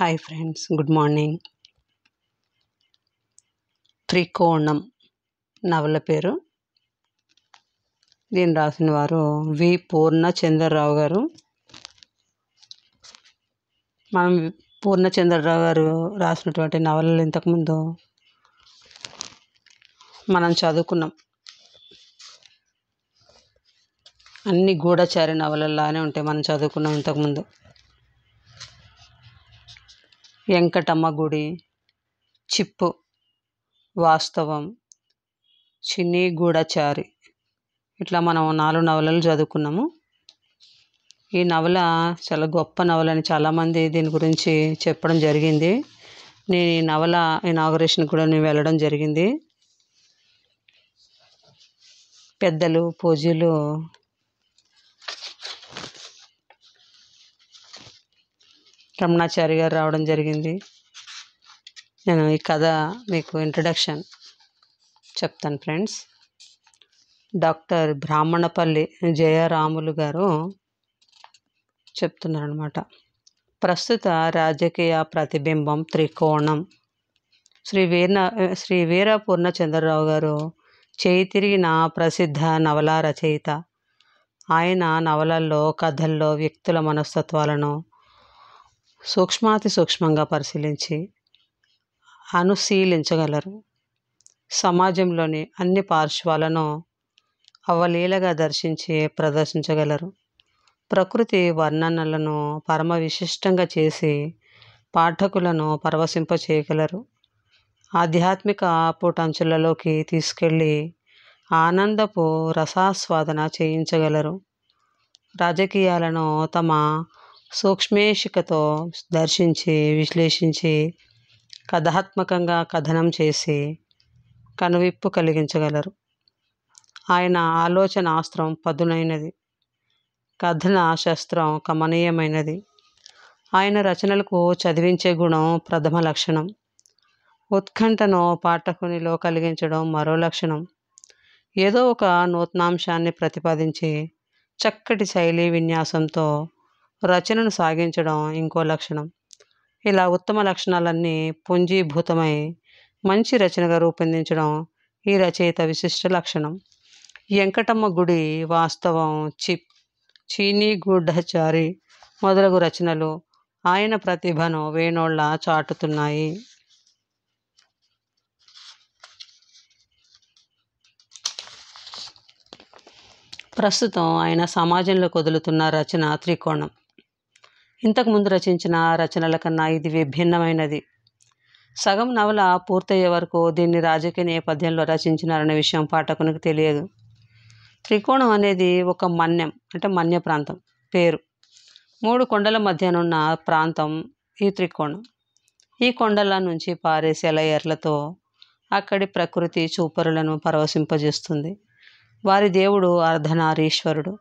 hi friends good morning త్రికోణం నవల పేరు దీన్ని రాసిన వారు వి పూర్ణచంద్రరావు గారు మనం పూర్ణచంద్రరావు గారు రాసినటువంటి నవలలు ఇంతకుముందు మనం చదువుకున్నాం అన్నీ గూఢచారి నవలల్లానే ఉంటాయి మనం చదువుకున్నాం ఇంతకుముందు వెంకటమ్మ గుడి చిప్పు వాస్తవం చిన్ని గూడచారి ఇట్లా మనం నాలుగు నవలలు చదువుకున్నాము ఈ నవల చాలా గొప్ప నవలని చాలామంది దీని గురించి చెప్పడం జరిగింది నేను ఈ నవల ఇనాగరేషన్ కూడా నేను వెళ్ళడం జరిగింది పెద్దలు పూజలు రమణాచారి గారు రావడం జరిగింది నేను ఈ కథ మీకు ఇంట్రడక్షన్ చెప్తాను ఫ్రెండ్స్ డాక్టర్ బ్రాహ్మణపల్లి జయరాములు గారు చెప్తున్నారనమాట ప్రస్తుత రాజకీయ ప్రతిబింబం త్రికోణం శ్రీ వీర శ్రీ వీర పూర్ణచంద్రరావు గారు చేయి తిరిగిన ప్రసిద్ధ నవల రచయిత ఆయన నవలల్లో కథల్లో వ్యక్తుల మనస్తత్వాలను సూక్ష్మాతి సూక్ష్మంగా పరిశీలించి అనుశీలించగలరు సమాజంలోని అన్ని పార్శ్వాలను అవలీలగా దర్శించి ప్రదర్శించగలరు ప్రకృతి వర్ణనలను పరమ విశిష్టంగా చేసి పాఠకులను పరవశింప చేయగలరు ఆధ్యాత్మిక పూటంచులలోకి తీసుకెళ్ళి ఆనందపు రసాస్వాదన చేయించగలరు రాజకీయాలను తమ సూక్ష్మేషికతో దర్శించి విశ్లేషించి కథాత్మకంగా కథనం చేసి కనువిప్పు కలిగించగలరు ఆయన ఆలోచన ఆస్త్రం పదునైనది కథన శస్త్రం కమనీయమైనది ఆయన రచనలకు చదివించే గుణం ప్రథమ లక్షణం ఉత్కంఠను పాఠకునిలో కలిగించడం మరో లక్షణం ఏదో ఒక నూతనాంశాన్ని ప్రతిపాదించి చక్కటి శైలి విన్యాసంతో రచనను సాగించడం ఇంకో లక్షణం ఇలా ఉత్తమ లక్షణాలన్నీ పుంజీభూతమై మంచి రచనగా రూపొందించడం ఈ రచయిత విశిష్ట లక్షణం వెంకటమ్మ గుడి వాస్తవం చిప్ చీనీ గుడ్డచారి మొదలగు రచనలు ఆయన ప్రతిభను వేణోళ్ళ చాటుతున్నాయి ప్రస్తుతం ఆయన సమాజంలో కదులుతున్న రచన త్రికోణం ఇంతకుముందు రచించిన రచనల కన్నా ఇది విభిన్నమైనది సగం నవల పూర్తయ్యే వరకు దీన్ని రాజకీయ నేపథ్యంలో రచించినారనే విషయం పాఠకునికి తెలియదు త్రికోణం అనేది ఒక మన్యం అంటే మన్య ప్రాంతం పేరు మూడు కొండల మధ్యనున్న ప్రాంతం ఈ త్రికోణం ఈ కొండల నుంచి పారే సెలయర్లతో అక్కడి ప్రకృతి చూపరులను పరవశింపజేస్తుంది వారి దేవుడు అర్ధనారీశ్వరుడు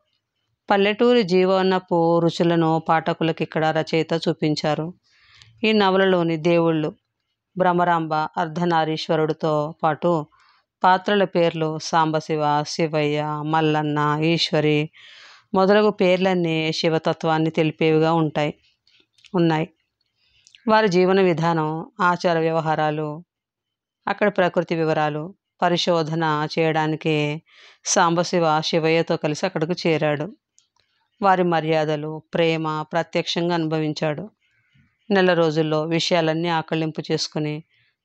పల్లెటూరి జీవనపు రుచులను పాఠకులకు ఇక్కడ రచయిత చూపించారు ఈ నవలలోని దేవుళ్ళు భ్రమరాంబ అర్ధనారీశ్వరుడితో పాటు పాత్రల పేర్లు సాంబశివ శివయ్య మల్లన్న ఈశ్వరి మొదలగు పేర్లన్నీ శివతత్వాన్ని తెలిపేవిగా ఉంటాయి ఉన్నాయి వారి జీవన విధానం ఆచార వ్యవహారాలు అక్కడ ప్రకృతి వివరాలు పరిశోధన చేయడానికి సాంబశివ శివయ్యతో కలిసి అక్కడికి చేరాడు వారి మర్యాదలు ప్రేమ ప్రత్యక్షంగా అనుభవించాడు నెల రోజుల్లో విషయాలన్నీ ఆకళింపు చేసుకుని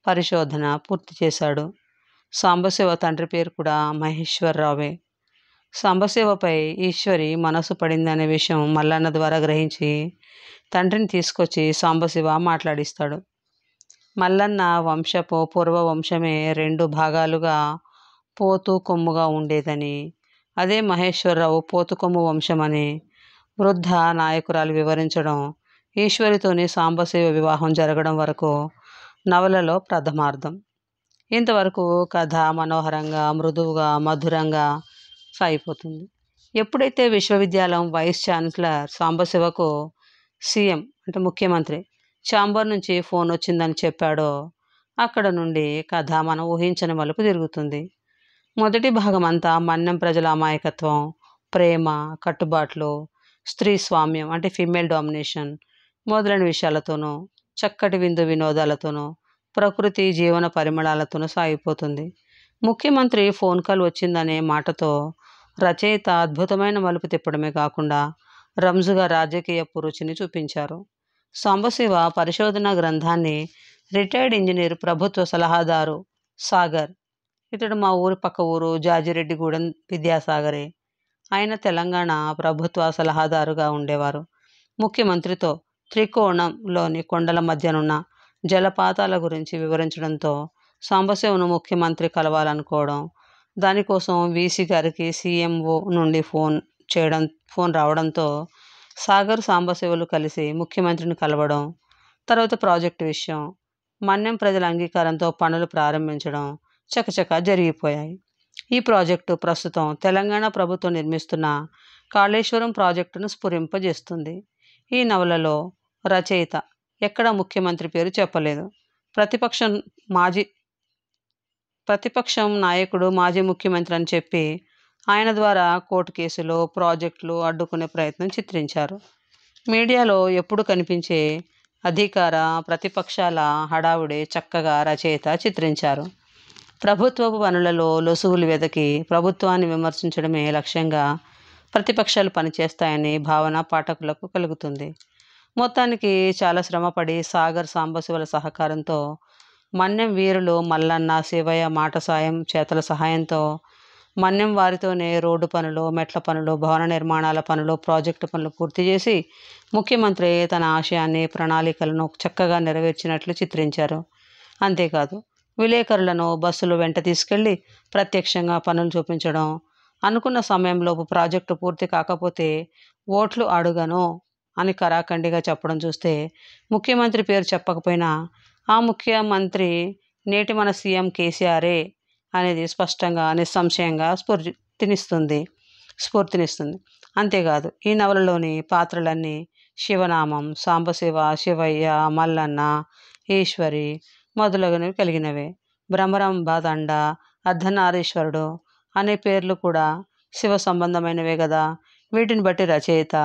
పరిశోధన పూర్తి చేశాడు సాంబశివ తండ్రి పేరు కూడా మహేశ్వరరావే సాంబశివపై ఈశ్వరి మనసు పడిందనే విషయం మల్లన్న ద్వారా గ్రహించి తండ్రిని తీసుకొచ్చి సాంబశివ మాట్లాడిస్తాడు మల్లన్న వంశపు పూర్వ వంశమే రెండు భాగాలుగా పోతూ కొమ్ముగా ఉండేదని అదే మహేశ్వరరావు పోతుకొమ్ము వంశమని వృద్ధ నాయకురాలు వివరించడం ఈశ్వరితోని సాంబశివ వివాహం జరగడం వరకు నవలలో ప్రథమార్థం ఇంతవరకు కథ మనోహరంగా మృదువుగా మధురంగా సాగిపోతుంది ఎప్పుడైతే విశ్వవిద్యాలయం వైస్ ఛాన్సలర్ సాంబశివకు సీఎం అంటే ముఖ్యమంత్రి ఛాంబర్ నుంచి ఫోన్ వచ్చిందని చెప్పాడో అక్కడ నుండి కథ మనం ఊహించని మలుపు తిరుగుతుంది మొదటి భాగం అంతా మన్నం ప్రజల అమాయకత్వం ప్రేమ కట్టుబాట్లు స్త్రీ స్వామ్యం అంటే ఫీమేల్ డామినేషన్ మొదలైన విషయాలతోనూ చక్కటి విందు వినోదాలతోనూ ప్రకృతి జీవన పరిమళాలతోనూ సాగిపోతుంది ముఖ్యమంత్రి ఫోన్ కాల్ వచ్చిందనే మాటతో రచయిత అద్భుతమైన మలుపు తిప్పడమే కాకుండా రంజుగా రాజకీయ పురుచిని చూపించారు సాంబశివ పరిశోధన గ్రంథాన్ని రిటైర్డ్ ఇంజనీర్ ప్రభుత్వ సలహాదారు సాగర్ ఇతడు మా ఊరి పక్క ఊరు జాజిరెడ్డిగూడెం విద్యాసాగరే ఆయన తెలంగాణ ప్రభుత్వ సలహాదారుగా ఉండేవారు ముఖ్యమంత్రితో త్రికోణంలోని కొండల మధ్యనున్న జలపాతాల గురించి వివరించడంతో సాంబశివను ముఖ్యమంత్రి కలవాలనుకోవడం దానికోసం వీసీ గారికి సీఎంఓ నుండి ఫోన్ చేయడం ఫోన్ రావడంతో సాగర్ సాంబశివులు కలిసి ముఖ్యమంత్రిని కలవడం తర్వాత ప్రాజెక్టు విషయం మన్యం ప్రజల అంగీకారంతో పనులు ప్రారంభించడం చకచకా జరిగిపోయాయి ఈ ప్రాజెక్టు ప్రస్తుతం తెలంగాణ ప్రభుత్వం నిర్మిస్తున్న కాళేశ్వరం ప్రాజెక్టును స్ఫురింపజేస్తుంది ఈ నవలలో రచయిత ఎక్కడ ముఖ్యమంత్రి పేరు చెప్పలేదు ప్రతిపక్షం మాజీ ప్రతిపక్షం నాయకుడు మాజీ ముఖ్యమంత్రి అని చెప్పి ఆయన ద్వారా కోర్టు కేసులు ప్రాజెక్టులు అడ్డుకునే ప్రయత్నం చిత్రించారు మీడియాలో ఎప్పుడు కనిపించే అధికార ప్రతిపక్షాల హడావుడి చక్కగా రచయిత చిత్రించారు ప్రభుత్వపు పనులలో లొసుగులు వెదకి ప్రభుత్వాన్ని విమర్శించడమే లక్ష్యంగా ప్రతిపక్షాలు పనిచేస్తాయని భావన పాఠకులకు కలుగుతుంది మొత్తానికి చాలా శ్రమపడి సాగర్ సాంబశివుల సహకారంతో మన్యం వీరులు మల్లన్న శివయ్య మాట సాయం చేతల సహాయంతో మన్యం వారితోనే రోడ్డు పనులు మెట్ల పనులు భవన నిర్మాణాల పనులు ప్రాజెక్టు పనులు పూర్తి చేసి ముఖ్యమంత్రి తన ఆశయాన్ని ప్రణాళికలను చక్కగా నెరవేర్చినట్లు చిత్రించారు అంతేకాదు విలేకరులను బస్సులు వెంట తీసుకెళ్లి ప్రత్యక్షంగా పనులు చూపించడం అనుకున్న సమయంలోపు ప్రాజెక్టు పూర్తి కాకపోతే ఓట్లు అడుగను అని కరాఖండిగా చెప్పడం చూస్తే ముఖ్యమంత్రి పేరు చెప్పకపోయినా ఆ ముఖ్యమంత్రి నేటి మన సీఎం కేసీఆరే అనేది స్పష్టంగా నిస్సంశయంగా స్ఫూర్తినిస్తుంది స్ఫూర్తినిస్తుంది అంతేకాదు ఈ నవలలోని పాత్రలన్నీ శివనామం సాంబశివ శివయ్య మల్లన్న ఈశ్వరి మొదలగునవి కలిగినవే బాదండ అర్ధనారీశ్వరుడు అనే పేర్లు కూడా శివ సంబంధమైనవే కదా వీటిని బట్టి రచయిత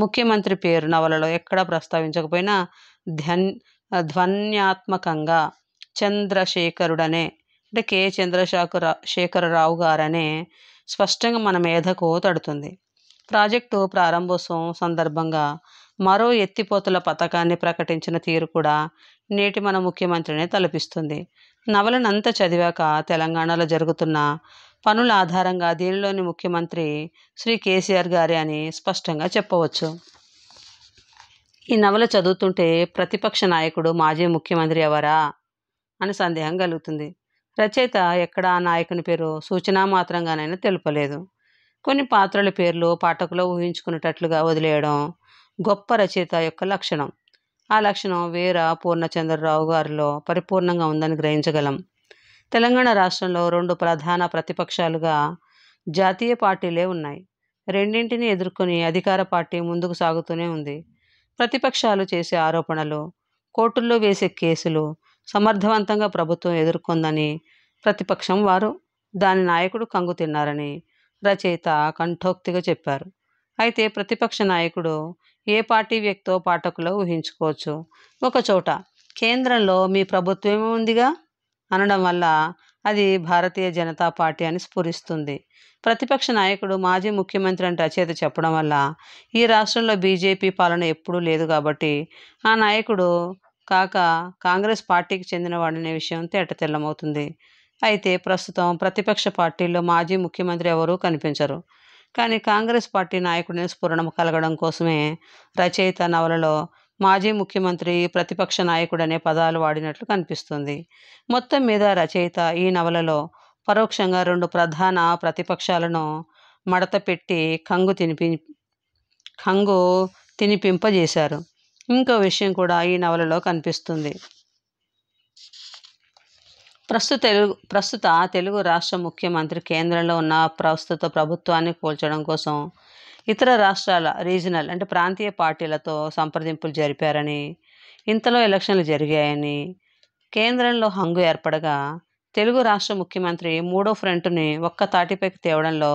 ముఖ్యమంత్రి పేరు నవలలో ఎక్కడా ప్రస్తావించకపోయినా ధ్వన్ ధ్వన్యాత్మకంగా చంద్రశేఖరుడనే అంటే కె చంద్రశేఖర శేఖరరావు గారనే స్పష్టంగా మన మేధకు తడుతుంది ప్రాజెక్టు ప్రారంభోత్సవం సందర్భంగా మరో ఎత్తిపోతుల పథకాన్ని ప్రకటించిన తీరు కూడా నేటి మన ముఖ్యమంత్రినే తలపిస్తుంది నవలనంత చదివాక తెలంగాణలో జరుగుతున్న పనుల ఆధారంగా దీనిలోని ముఖ్యమంత్రి శ్రీ కేసీఆర్ గారే అని స్పష్టంగా చెప్పవచ్చు ఈ నవల చదువుతుంటే ప్రతిపక్ష నాయకుడు మాజీ ముఖ్యమంత్రి ఎవరా అని సందేహం కలుగుతుంది రచయిత ఎక్కడా నాయకుని పేరు సూచనా మాత్రంగానైనా తెలుపలేదు కొన్ని పాత్రల పేర్లు పాఠకులు ఊహించుకునేటట్లుగా వదిలేయడం గొప్ప రచయిత యొక్క లక్షణం ఆ లక్షణం వీర పూర్ణచంద్రరావు గారిలో పరిపూర్ణంగా ఉందని గ్రహించగలం తెలంగాణ రాష్ట్రంలో రెండు ప్రధాన ప్రతిపక్షాలుగా జాతీయ పార్టీలే ఉన్నాయి రెండింటిని ఎదుర్కొని అధికార పార్టీ ముందుకు సాగుతూనే ఉంది ప్రతిపక్షాలు చేసే ఆరోపణలు కోర్టుల్లో వేసే కేసులు సమర్థవంతంగా ప్రభుత్వం ఎదుర్కొందని ప్రతిపక్షం వారు దాని నాయకుడు కంగు తిన్నారని రచయిత కంఠోక్తిగా చెప్పారు అయితే ప్రతిపక్ష నాయకుడు ఏ పార్టీ వ్యక్తో పాఠకులు ఊహించుకోవచ్చు ఒకచోట కేంద్రంలో మీ ప్రభుత్వం ఉందిగా అనడం వల్ల అది భారతీయ జనతా పార్టీ అని స్ఫురిస్తుంది ప్రతిపక్ష నాయకుడు మాజీ ముఖ్యమంత్రి అంటే రచయిత చెప్పడం వల్ల ఈ రాష్ట్రంలో బీజేపీ పాలన ఎప్పుడూ లేదు కాబట్టి ఆ నాయకుడు కాక కాంగ్రెస్ పార్టీకి చెందినవాడనే విషయం తెల్లమవుతుంది అయితే ప్రస్తుతం ప్రతిపక్ష పార్టీల్లో మాజీ ముఖ్యమంత్రి ఎవరూ కనిపించరు కానీ కాంగ్రెస్ పార్టీ నాయకుడిని స్ఫురణం కలగడం కోసమే రచయిత నవలలో మాజీ ముఖ్యమంత్రి ప్రతిపక్ష నాయకుడు అనే పదాలు వాడినట్లు కనిపిస్తుంది మొత్తం మీద రచయిత ఈ నవలలో పరోక్షంగా రెండు ప్రధాన ప్రతిపక్షాలను మడత పెట్టి కంగు తినిపి కంగు తినిపింపజేశారు ఇంకో విషయం కూడా ఈ నవలలో కనిపిస్తుంది ప్రస్తుత తెలుగు ప్రస్తుత తెలుగు రాష్ట్ర ముఖ్యమంత్రి కేంద్రంలో ఉన్న ప్రస్తుత ప్రభుత్వాన్ని పోల్చడం కోసం ఇతర రాష్ట్రాల రీజనల్ అంటే ప్రాంతీయ పార్టీలతో సంప్రదింపులు జరిపారని ఇంతలో ఎలక్షన్లు జరిగాయని కేంద్రంలో హంగు ఏర్పడగా తెలుగు రాష్ట్ర ముఖ్యమంత్రి మూడో ఫ్రంట్ని ఒక్క తాటిపైకి తేవడంలో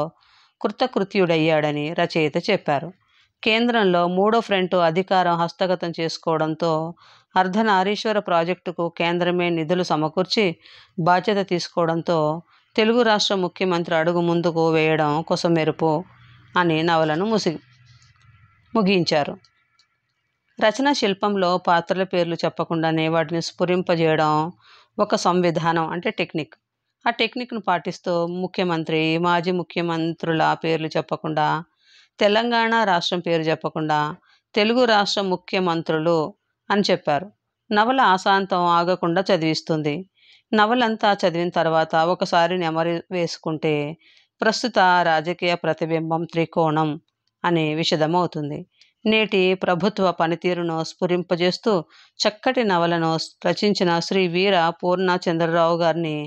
కృతకృత్యుడయ్యాడని రచయిత చెప్పారు కేంద్రంలో మూడో ఫ్రంట్ అధికారం హస్తగతం చేసుకోవడంతో అర్ధనారీశ్వర ప్రాజెక్టుకు కేంద్రమే నిధులు సమకూర్చి బాధ్యత తీసుకోవడంతో తెలుగు రాష్ట్ర ముఖ్యమంత్రి అడుగు ముందుకు వేయడం కొసం మెరుపు అని నవలను ముసి ముగించారు రచనా శిల్పంలో పాత్రల పేర్లు చెప్పకుండానే వాటిని స్ఫురింపజేయడం ఒక సంవిధానం అంటే టెక్నిక్ ఆ టెక్నిక్ను పాటిస్తూ ముఖ్యమంత్రి మాజీ ముఖ్యమంత్రుల పేర్లు చెప్పకుండా తెలంగాణ రాష్ట్రం పేరు చెప్పకుండా తెలుగు రాష్ట్ర ముఖ్యమంత్రులు అని చెప్పారు నవల ఆశాంతం ఆగకుండా చదివిస్తుంది నవలంతా చదివిన తర్వాత ఒకసారి నెమరి వేసుకుంటే ప్రస్తుత రాజకీయ ప్రతిబింబం త్రికోణం అని విషదమవుతుంది నేటి ప్రభుత్వ పనితీరును స్ఫురింపజేస్తూ చక్కటి నవలను రచించిన శ్రీ వీర పూర్ణచంద్రరావు గారిని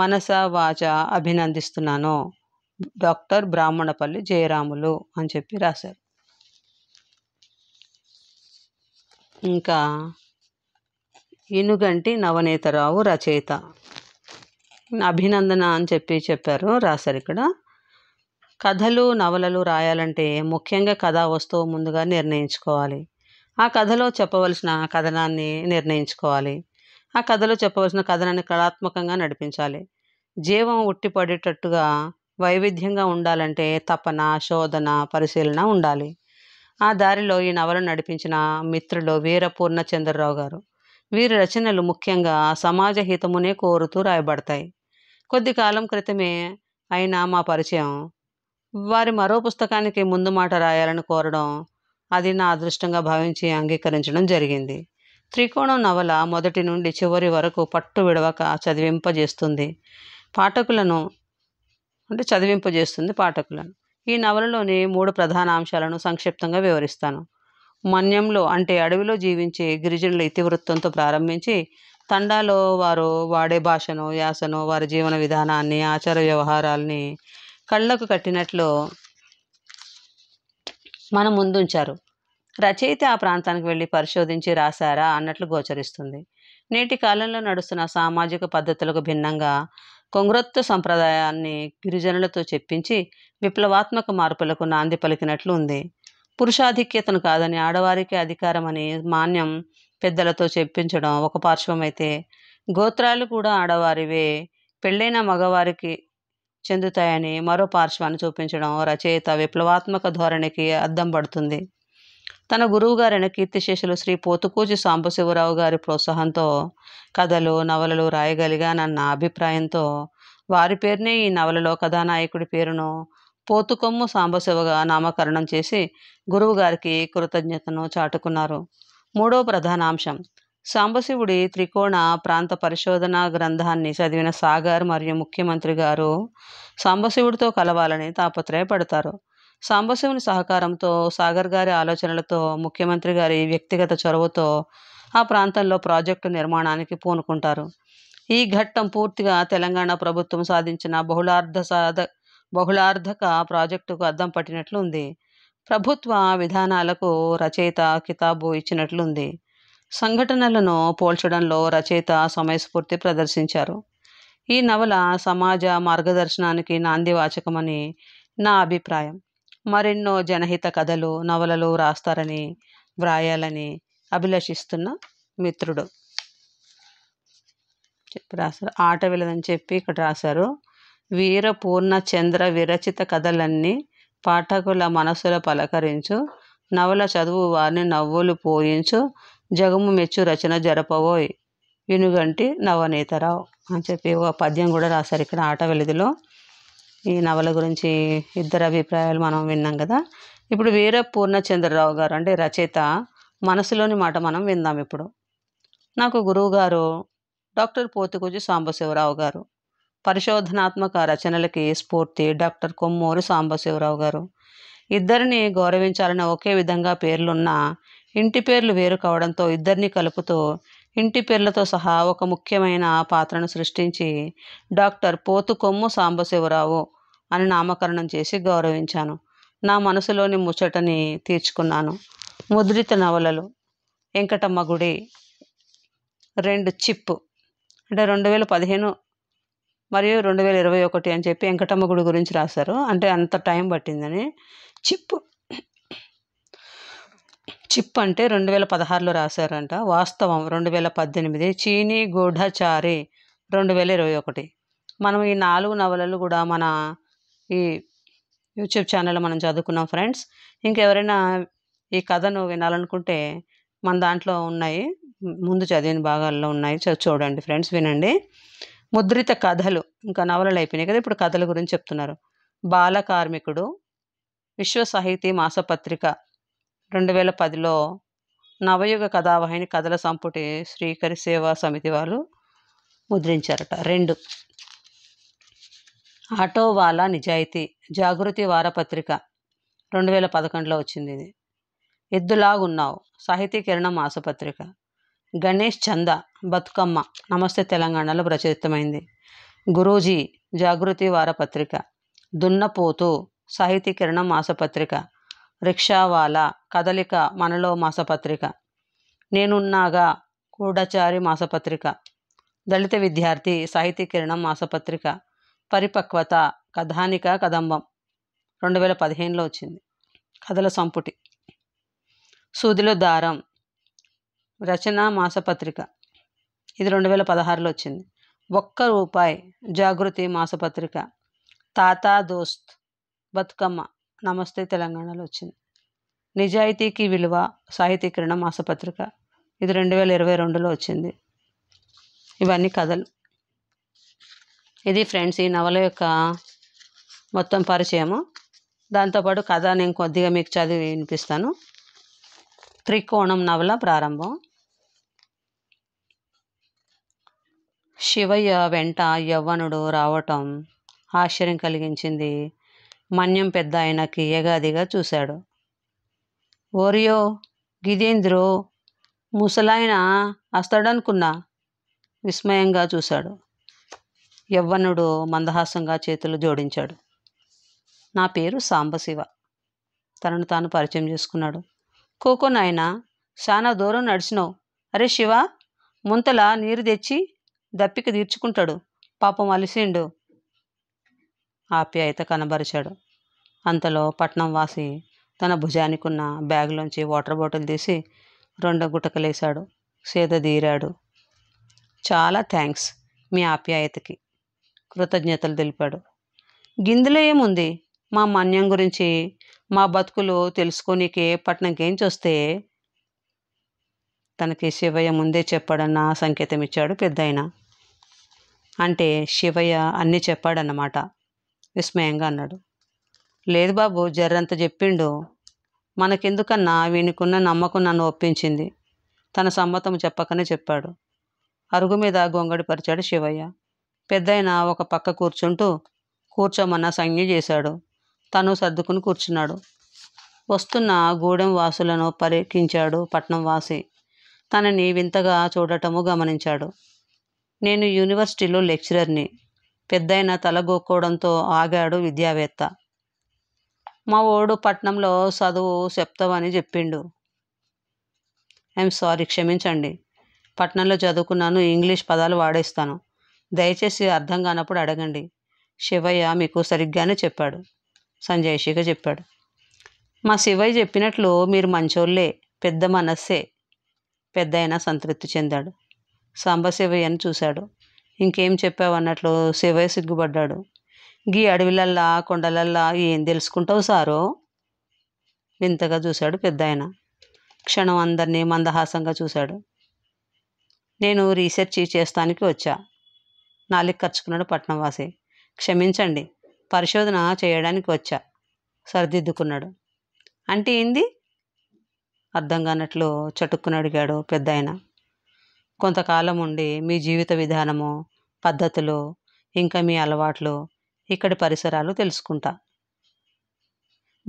మనస వాచ అభినందిస్తున్నాను డాక్టర్ బ్రాహ్మణపల్లి జయరాములు అని చెప్పి రాశారు ఇంకా ఇనుగంటి నవనేతరావు రచయిత అభినందన అని చెప్పి చెప్పారు రాశారు ఇక్కడ కథలు నవలలు రాయాలంటే ముఖ్యంగా కథా వస్తువు ముందుగా నిర్ణయించుకోవాలి ఆ కథలో చెప్పవలసిన కథనాన్ని నిర్ణయించుకోవాలి ఆ కథలో చెప్పవలసిన కథనాన్ని కళాత్మకంగా నడిపించాలి జీవం ఉట్టిపడేటట్టుగా వైవిధ్యంగా ఉండాలంటే తపన శోధన పరిశీలన ఉండాలి ఆ దారిలో ఈ నవలను నడిపించిన మిత్రులు వీరపూర్ణ చంద్రరావు గారు వీరి రచనలు ముఖ్యంగా సమాజ హితమునే కోరుతూ రాయబడతాయి కొద్ది కాలం క్రితమే అయినా మా పరిచయం వారి మరో పుస్తకానికి ముందు మాట రాయాలని కోరడం అది నా అదృష్టంగా భావించి అంగీకరించడం జరిగింది త్రికోణం నవల మొదటి నుండి చివరి వరకు పట్టు విడవక చదివింపజేస్తుంది పాఠకులను అంటే చదివింపజేస్తుంది పాఠకులను ఈ నవలలోని మూడు ప్రధాన అంశాలను సంక్షిప్తంగా వివరిస్తాను మన్యంలో అంటే అడవిలో జీవించే గిరిజనుల ఇతివృత్తంతో ప్రారంభించి తండాలో వారు వాడే భాషను యాసను వారి జీవన విధానాన్ని ఆచార వ్యవహారాల్ని కళ్ళకు కట్టినట్లు మన ముందుంచారు రచయిత ఆ ప్రాంతానికి వెళ్ళి పరిశోధించి రాశారా అన్నట్లు గోచరిస్తుంది నేటి కాలంలో నడుస్తున్న సామాజిక పద్ధతులకు భిన్నంగా కొంగ్రొత్తు సంప్రదాయాన్ని గిరిజనులతో చెప్పించి విప్లవాత్మక మార్పులకు నాంది పలికినట్లు ఉంది పురుషాధిక్యతను కాదని అధికారం అధికారమని మాన్యం పెద్దలతో చెప్పించడం ఒక పార్శ్వమైతే గోత్రాలు కూడా ఆడవారివే పెళ్ళైన మగవారికి చెందుతాయని మరో పార్శ్వాన్ని చూపించడం రచయిత విప్లవాత్మక ధోరణికి అద్దం పడుతుంది తన గురువుగారైన కీర్తిశేషులు శ్రీ పోతుకూచి సాంబశివరావు గారి ప్రోత్సాహంతో కథలు నవలలు రాయగలిగానన్న అభిప్రాయంతో వారి పేరునే ఈ నవలలో కథానాయకుడి పేరును పోతుకొమ్ము సాంబశివగా నామకరణం చేసి గురువుగారికి కృతజ్ఞతను చాటుకున్నారు మూడో ప్రధానాంశం సాంబశివుడి త్రికోణ ప్రాంత పరిశోధన గ్రంథాన్ని చదివిన సాగర్ మరియు ముఖ్యమంత్రి గారు సాంబశివుడితో కలవాలని తాపత్రయపడతారు సాంబశివుని సహకారంతో సాగర్ గారి ఆలోచనలతో ముఖ్యమంత్రి గారి వ్యక్తిగత చొరవతో ఆ ప్రాంతంలో ప్రాజెక్టు నిర్మాణానికి పూనుకుంటారు ఈ ఘట్టం పూర్తిగా తెలంగాణ ప్రభుత్వం సాధించిన బహుళార్ధ సాధ బహుళార్థక ప్రాజెక్టుకు అద్దం పట్టినట్లు ఉంది ప్రభుత్వ విధానాలకు రచయిత కితాబు ఇచ్చినట్లుంది సంఘటనలను పోల్చడంలో రచయిత సమయస్ఫూర్తి ప్రదర్శించారు ఈ నవల సమాజ మార్గదర్శనానికి వాచకమని నా అభిప్రాయం మరెన్నో జనహిత కథలు నవలలు వ్రాస్తారని వ్రాయాలని అభిలషిస్తున్న మిత్రుడు చెప్పి రాశారు ఆట వెళ్ళదని చెప్పి ఇక్కడ రాశారు వీర చంద్ర విరచిత కథలన్నీ పాఠకుల మనసుల పలకరించు నవల చదువు వారిని నవ్వులు పోయించు జగము మెచ్చు రచన జరపవోయ్ వినుగంటి నవనీతరావు అని చెప్పి ఒక పద్యం కూడా రాశారు ఇక్కడ ఆట వెలిదిలో ఈ నవల గురించి ఇద్దరు అభిప్రాయాలు మనం విన్నాం కదా ఇప్పుడు వీర పూర్ణచంద్రరావు గారు అంటే రచయిత మనసులోని మాట మనం విందాం ఇప్పుడు నాకు గురువుగారు డాక్టర్ పోతుకూజి సాంబశివరావు గారు పరిశోధనాత్మక రచనలకి స్ఫూర్తి డాక్టర్ కొమ్మూరు సాంబశివరావు గారు ఇద్దరిని గౌరవించాలని ఒకే విధంగా పేర్లున్న ఇంటి పేర్లు వేరు కావడంతో ఇద్దరిని కలుపుతూ ఇంటి పేర్లతో సహా ఒక ముఖ్యమైన పాత్రను సృష్టించి డాక్టర్ పోతుకొమ్ము సాంబశివరావు అని నామకరణం చేసి గౌరవించాను నా మనసులోని ముచ్చటని తీర్చుకున్నాను ముద్రిత నవలలు వెంకటమ్మ గుడి రెండు చిప్పు అంటే రెండు వేల పదిహేను మరియు రెండు వేల ఇరవై ఒకటి అని చెప్పి వెంకటమ్మ గుడి గురించి రాశారు అంటే అంత టైం పట్టిందని చిప్పు చిప్ అంటే రెండు వేల పదహారులో రాశారంట వాస్తవం రెండు వేల పద్దెనిమిది చీనీ గూఢచారి రెండు వేల ఇరవై ఒకటి మనం ఈ నాలుగు నవలలు కూడా మన ఈ యూట్యూబ్ ఛానల్లో మనం చదువుకున్నాం ఫ్రెండ్స్ ఇంకెవరైనా ఈ కథను వినాలనుకుంటే మన దాంట్లో ఉన్నాయి ముందు చదివిన భాగాల్లో ఉన్నాయి చూడండి ఫ్రెండ్స్ వినండి ముద్రిత కథలు ఇంకా నవలలు అయిపోయినాయి కదా ఇప్పుడు కథల గురించి చెప్తున్నారు బాల కార్మికుడు విశ్వ సాహితీ మాసపత్రిక రెండు వేల పదిలో నవయుగ కథావాహిని కథల సంపుటి శ్రీకరి సేవా సమితి వాళ్ళు ముద్రించారట రెండు ఆటోవాలా నిజాయితీ జాగృతి వారపత్రిక రెండు వేల పదకొండులో వచ్చింది ఇది ఎద్దులాగున్నావు సాహితీ కిరణం మాసపత్రిక గణేష్ చంద బతుకమ్మ నమస్తే తెలంగాణలో ప్రచురితమైంది గురూజీ జాగృతి వారపత్రిక దున్నపోతు సాహితీ కిరణం మాసపత్రిక రిక్షావాలా కదలిక మనలో మాసపత్రిక నేనున్నాగా కూడచారి మాసపత్రిక దళిత విద్యార్థి సాహితీ కిరణం మాసపత్రిక పరిపక్వత కథానిక కదంబం రెండు వేల పదిహేనులో వచ్చింది కథల సంపుటి సూదిలో దారం రచన మాసపత్రిక ఇది రెండు వేల పదహారులో వచ్చింది ఒక్క రూపాయి జాగృతి మాసపత్రిక తాతా దోస్త్ బతుకమ్మ నమస్తే తెలంగాణలో వచ్చింది నిజాయితీకి విలువ సాహితీకరణ మాసపత్రిక ఇది రెండు వేల ఇరవై రెండులో వచ్చింది ఇవన్నీ కథలు ఇది ఫ్రెండ్స్ ఈ నవల యొక్క మొత్తం పరిచయము దాంతోపాటు కథ నేను కొద్దిగా మీకు చదివి వినిపిస్తాను త్రికోణం నవల ప్రారంభం శివయ్య వెంట యవ్వనుడు రావటం ఆశ్చర్యం కలిగించింది మన్యం పెద్ద ఆయనకి ఎగాదిగా చూశాడు ఓరియో గిదేంద్రో ముసలాయన వస్తాడనుకున్నా విస్మయంగా చూశాడు యవ్వనుడు మందహాసంగా చేతులు జోడించాడు నా పేరు సాంబశివ తనను తాను పరిచయం చేసుకున్నాడు కోకో నాయన చాలా దూరం నడిచినావు అరే శివ ముంతల నీరు తెచ్చి దప్పిక తీర్చుకుంటాడు పాపం అలిసిండు ఆప్యాయత కనబరిచాడు అంతలో పట్నం వాసి తన భుజానికున్న బ్యాగ్లోంచి వాటర్ బాటిల్ తీసి రెండు గుటకలేశాడు సేద తీరాడు చాలా థ్యాంక్స్ మీ ఆప్యాయతకి కృతజ్ఞతలు తెలిపాడు గిందెలో ఏముంది మా మాన్యం గురించి మా బతుకులు పట్టణంకి ఏం చూస్తే తనకి శివయ్య ముందే చెప్పాడన్న సంకేతం ఇచ్చాడు పెద్దాయన అంటే శివయ్య అన్నీ చెప్పాడన్నమాట విస్మయంగా అన్నాడు లేదు బాబు జర్రంత చెప్పిండు మనకెందుకన్నా వీనికున్న నమ్మకం నన్ను ఒప్పించింది తన సమ్మతం చెప్పకనే చెప్పాడు అరుగు మీద గొంగడిపరిచాడు శివయ్య పెద్దయిన ఒక పక్క కూర్చుంటూ కూర్చోమన్న సంజ్ఞ చేశాడు తను సర్దుకుని కూర్చున్నాడు వస్తున్న గూడెం వాసులను పరికించాడు పట్నం వాసి తనని వింతగా చూడటము గమనించాడు నేను యూనివర్సిటీలో లెక్చరర్ని పెద్దయిన తలగోక్కోవడంతో ఆగాడు విద్యావేత్త మా ఓడు పట్నంలో చదువు చెప్తావని చెప్పిండు ఐఎమ్ సారీ క్షమించండి పట్నంలో చదువుకున్నాను ఇంగ్లీష్ పదాలు వాడేస్తాను దయచేసి అర్థం కానప్పుడు అడగండి శివయ్య మీకు సరిగ్గానే చెప్పాడు సంజయ్షిగా చెప్పాడు మా శివయ్య చెప్పినట్లు మీరు మంచోళ్ళే పెద్ద మనస్సే పెద్ద అయినా సంతృప్తి చెందాడు శివయ్యను చూశాడు ఇంకేం చెప్పావన్నట్లు శివయ్య సిగ్గుపడ్డాడు గీ అడవిలల్లా కొండలల్లా ఏం తెలుసుకుంటావు సారో వింతగా చూశాడు పెద్ద ఆయన క్షణం అందరినీ మందహాసంగా చూశాడు నేను రీసెర్చ్ చేస్తానికి వచ్చా నాలుగు ఖర్చుకున్నాడు పట్నంవాసి క్షమించండి పరిశోధన చేయడానికి వచ్చా సరిదిద్దుకున్నాడు అంటే ఏంది అర్థం కానట్లు చటుక్కుని అడిగాడు పెద్ద ఆయన కొంతకాలం ఉండి మీ జీవిత విధానము పద్ధతులు ఇంకా మీ అలవాట్లు ఇక్కడి పరిసరాలు తెలుసుకుంటా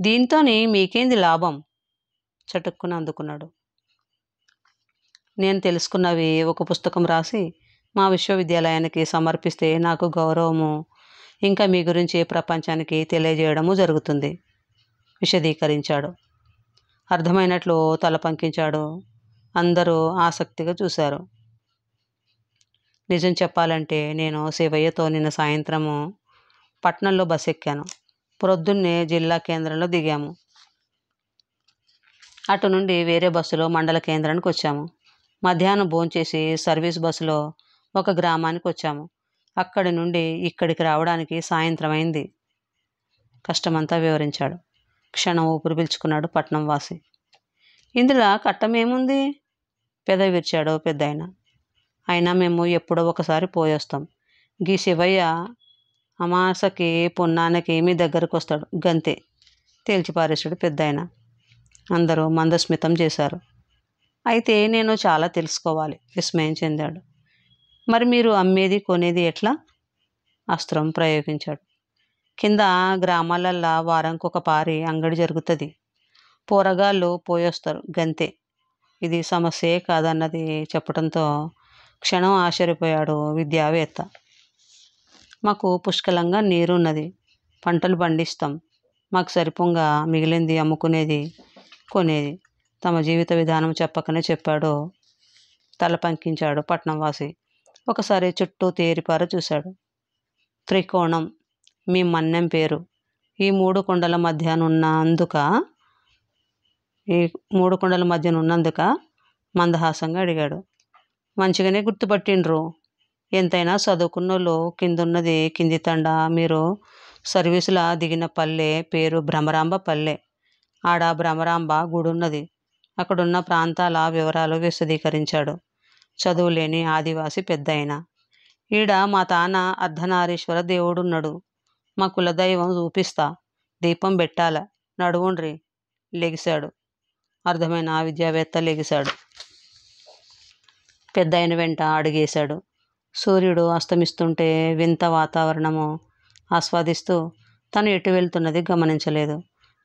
దీంతో మీకేంది లాభం చటుక్కున అందుకున్నాడు నేను తెలుసుకున్నవి ఒక పుస్తకం రాసి మా విశ్వవిద్యాలయానికి సమర్పిస్తే నాకు గౌరవము ఇంకా మీ గురించి ప్రపంచానికి తెలియజేయడము జరుగుతుంది విశదీకరించాడు అర్థమైనట్లు తల పంకించాడు అందరూ ఆసక్తిగా చూశారు నిజం చెప్పాలంటే నేను శివయ్యతో నిన్న సాయంత్రము పట్నంలో బస్ ఎక్కాను ప్రొద్దున్నే జిల్లా కేంద్రంలో దిగాము అటు నుండి వేరే బస్సులో మండల కేంద్రానికి వచ్చాము మధ్యాహ్నం భోంచేసి సర్వీస్ బస్సులో ఒక గ్రామానికి వచ్చాము అక్కడి నుండి ఇక్కడికి రావడానికి సాయంత్రం అయింది కష్టమంతా వివరించాడు క్షణం ఊపిరి పిలుచుకున్నాడు పట్నం వాసి ఇందులో కట్టమేముంది పెద విరిచాడు పెద్ద ఆయన అయినా మేము ఎప్పుడో ఒకసారి పోయేస్తాం గీ శివయ్య అమాసకి పున్నానకి మీ దగ్గరకు వస్తాడు గంతే తేల్చిపారేశాడు పెద్ద ఆయన అందరూ మందస్మితం చేశారు అయితే నేను చాలా తెలుసుకోవాలి విస్మయం చెందాడు మరి మీరు అమ్మేది కొనేది ఎట్లా అస్త్రం ప్రయోగించాడు కింద గ్రామాలల్లా వారానికి ఒక పారి అంగడి జరుగుతుంది పోరగాళ్ళు పోయొస్తారు గంతే ఇది సమస్యే కాదన్నది చెప్పడంతో క్షణం ఆశ్చర్యపోయాడు విద్యావేత్త మాకు పుష్కలంగా నీరున్నది పంటలు పండిస్తాం మాకు సరిపోగా మిగిలింది అమ్ముకునేది కొనేది తమ జీవిత విధానం చెప్పకనే చెప్పాడు తల పంకించాడు పట్నంవాసి ఒకసారి చుట్టూ తేరిపార చూశాడు త్రికోణం మీ మన్నెం పేరు ఈ మూడు కొండల మధ్యనున్నందుక ఈ మూడు కొండల మధ్యనున్నందుక మందహాసంగా అడిగాడు మంచిగానే గుర్తుపట్టిండ్రు ఎంతైనా చదువుకున్నోళ్ళు కిందున్నది కింది తండ మీరు సర్వీసుల దిగిన పల్లె పేరు భ్రమరాంబ పల్లె ఆడ భ్రమరాంబ గుడున్నది అక్కడున్న ప్రాంతాల వివరాలు విశదీకరించాడు చదువులేని ఆదివాసి పెద్దయిన ఈడ మా తాన అర్ధనారీశ్వర దేవుడున్నాడు మా కులదైవం చూపిస్తా దీపం పెట్టాల నడువుండ్రి లెగిశాడు అర్థమైన ఆ విద్యావేత్త లెగిశాడు పెద్ద వెంట అడిగేశాడు సూర్యుడు అస్తమిస్తుంటే వింత వాతావరణము ఆస్వాదిస్తూ తను ఎటు వెళ్తున్నది గమనించలేదు